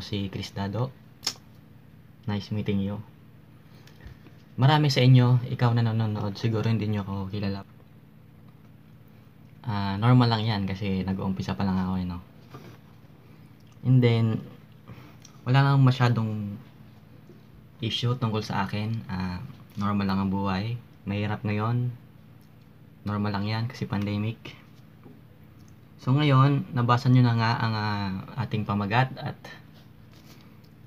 si Chris Dado. Nice meeting you. Marami sa inyo, ikaw na nanonood, siguro hindi nyo ako kilala. Uh, normal lang yan kasi nag-uumpisa pa lang ako, you eh, know. And then, wala lang masyadong issue tungkol sa akin. Uh, normal lang ang buhay. Mahirap ngayon. Normal lang yan kasi pandemic. So ngayon, nabasa nyo na nga ang uh, ating pamagat at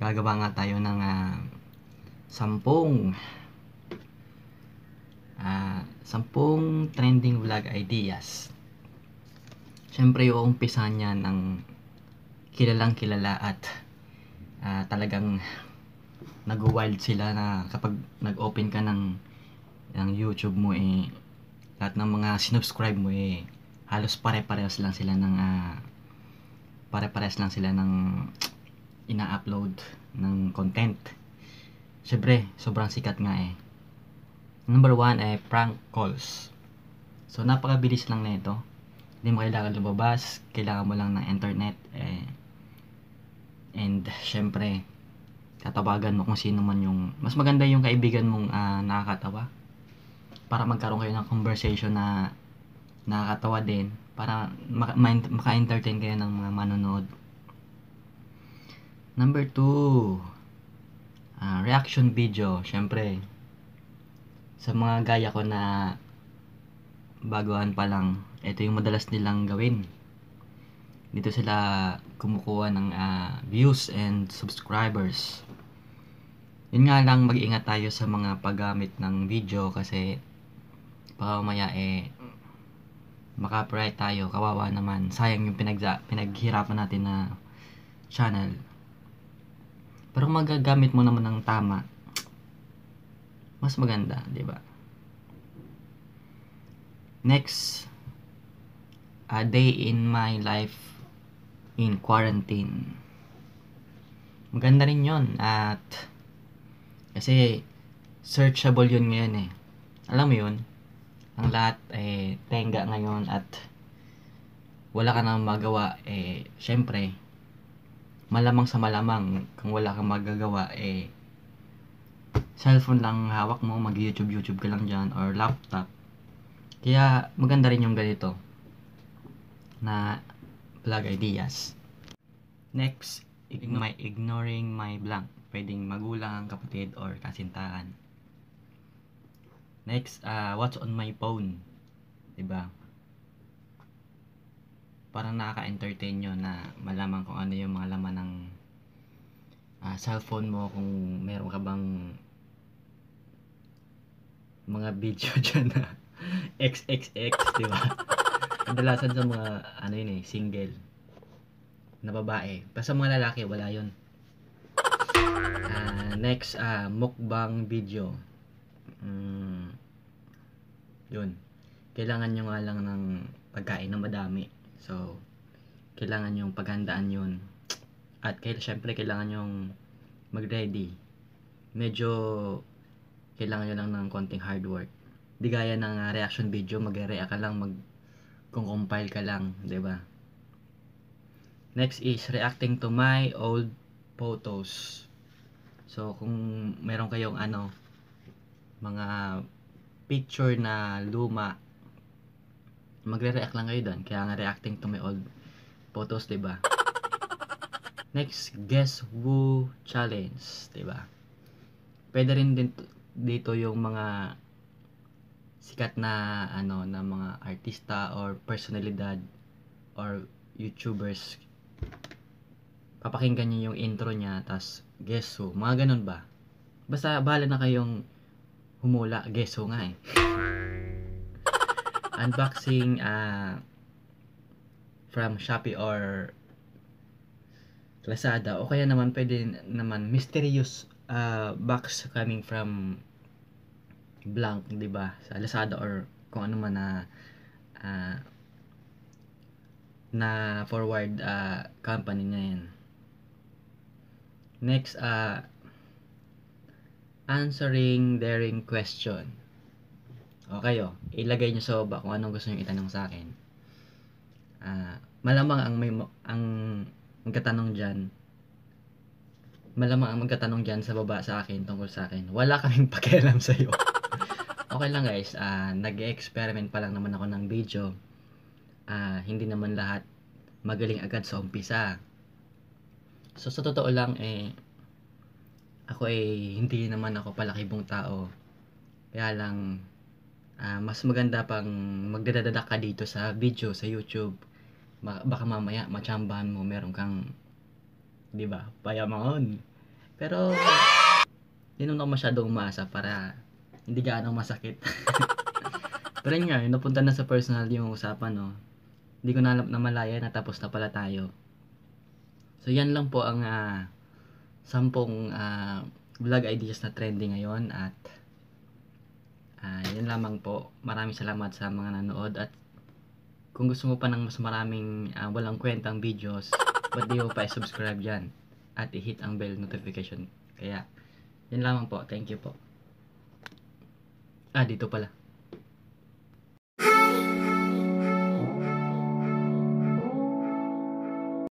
gagawa nga tayo ng uh, sampung uh, sampung trending vlog ideas syempre yung umpisa niya ng kilalang kilala at uh, talagang nag-wild sila na kapag nag-open ka ng, ng YouTube mo eh lahat ng mga sinubscribe mo eh halos pare-parehas lang sila ng uh, pare-parehas lang sila ng ina-upload ng content. Siyempre, sobrang sikat nga eh. Number one ay prank calls. So, napakabilis lang nito. Hindi mo kailangan lumabas, kailangan mo lang ng internet. Eh, and, syempre, tatawagan mo kung sino man yung... Mas maganda yung kaibigan mong uh, nakakatawa. Para magkaroon kayo ng conversation na nakakatawa din. Para maka-entertain kayo ng mga manonood. Number 2, uh, ah, reaction video. Siyempre, sa mga gaya ko na baguhan pa lang, ito yung madalas nilang gawin. Dito sila kumukuha ng uh, views and subscribers. Yun nga lang, mag-ingat tayo sa mga paggamit ng video kasi baka umaya eh makapray tayo, kawawa naman. Sayang yung pinag pinaghirapan natin na channel. Pero magagamit mo naman ng tama, mas maganda, di ba? Next, a day in my life in quarantine. Maganda rin yon at kasi searchable yun ngayon eh. Alam mo yun, ang lahat eh tenga ngayon at wala ka nang magawa eh syempre malamang sa malamang kung wala kang magagawa eh cellphone lang hawak mo mag youtube youtube ka lang dyan or laptop kaya maganda rin yung ganito na vlog ideas next ign my ignoring my blank pwedeng magulang kapatid or kasintahan next uh, what's on my phone 'di ba parang nakaka-entertain nyo na malaman kung ano yung mga laman ng uh, cellphone mo kung meron ka bang mga video dyan na XXX, di ba? Kadalasan sa mga, ano yun eh, single na babae. Basta mga lalaki, wala yun. Uh, next, uh, mukbang video. Mm, yun. Kailangan nyo nga lang ng pagkain na madami So, kailangan yung paghandaan yun. At kaya, syempre, kailangan yung mag-ready. Medyo, kailangan nyo lang ng konting hard work. Di gaya ng uh, reaction video, mag-react ka lang, mag kung compile ka lang, di ba Next is reacting to my old photos. So, kung meron kayong ano, mga picture na luma magre-react lang kayo doon. Kaya nga reacting to my old photos, 'di ba? Next, guess who challenge, 'di ba? Pwede rin din dito yung mga sikat na ano na mga artista or personalidad or YouTubers. Papakinggan niyo yung intro niya tas guess who, mga ganun ba? Basta bala na kayong humula, guess who nga eh unboxing uh, from Shopee or Lazada o kaya naman pwede naman mysterious uh, box coming from blank, 'di ba? Sa Lazada or kung ano man na uh, na forward uh, company niya 'yan. Next uh answering daring question. Okay, oh. ilagay nyo sa baba kung anong gusto nyo itanong sa akin. Uh, malamang ang may ang magkatanong diyan malamang ang magkatanong diyan sa baba sa akin tungkol sa akin. Wala kaming pakialam sa iyo. okay lang guys, uh, ah, nag-experiment pa lang naman ako ng video. Uh, hindi naman lahat magaling agad sa umpisa. So sa totoo lang eh ako eh hindi naman ako palakibong tao. Kaya lang uh, mas maganda pang magdadadala ka dito sa video, sa YouTube. Ba- baka mamaya machambahan mo, meron kang, di ba, payamaon. Pero, hindi na masyadong umasa para hindi gaano masakit. Pero yun nga, napunta na sa personal yung usapan, no. Hindi ko na namalaya na tapos na pala tayo. So, yan lang po ang uh, sampung uh, vlog ideas na trending ngayon at lamang po. Maraming salamat sa mga nanood at kung gusto mo pa ng mas maraming uh, walang kwentang videos, ba't di mo pa i-subscribe dyan at i-hit ang bell notification. Kaya, yun lamang po. Thank you po. Ah, dito pala.